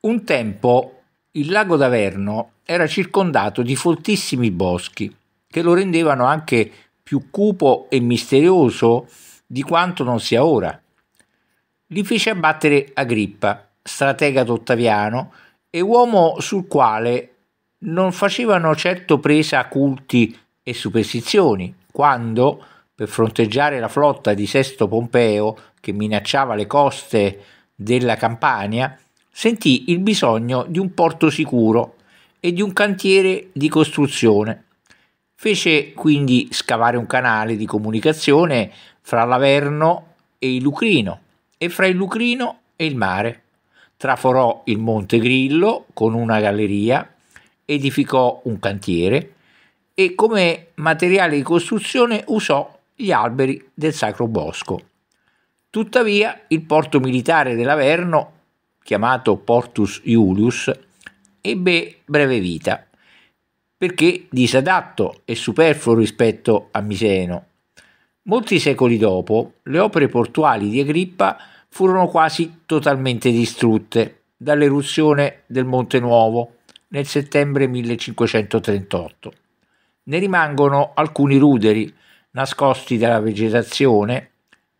Un tempo il lago d'Averno era circondato di foltissimi boschi che lo rendevano anche più cupo e misterioso di quanto non sia ora. Li fece abbattere Agrippa, stratega d'Ottaviano e uomo sul quale non facevano certo presa culti e superstizioni, quando, per fronteggiare la flotta di Sesto Pompeo che minacciava le coste della Campania, sentì il bisogno di un porto sicuro e di un cantiere di costruzione. Fece quindi scavare un canale di comunicazione fra l'Averno e il Lucrino e fra il Lucrino e il mare. Traforò il Monte Grillo con una galleria, edificò un cantiere e come materiale di costruzione usò gli alberi del Sacro Bosco. Tuttavia il porto militare dell'Averno chiamato Portus Iulius, ebbe breve vita, perché disadatto e superfluo rispetto a Miseno. Molti secoli dopo, le opere portuali di Agrippa furono quasi totalmente distrutte dall'eruzione del Monte Nuovo nel settembre 1538. Ne rimangono alcuni ruderi nascosti dalla vegetazione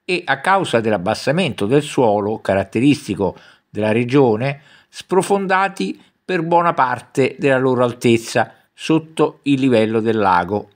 e a causa dell'abbassamento del suolo, caratteristico della regione, sprofondati per buona parte della loro altezza sotto il livello del lago.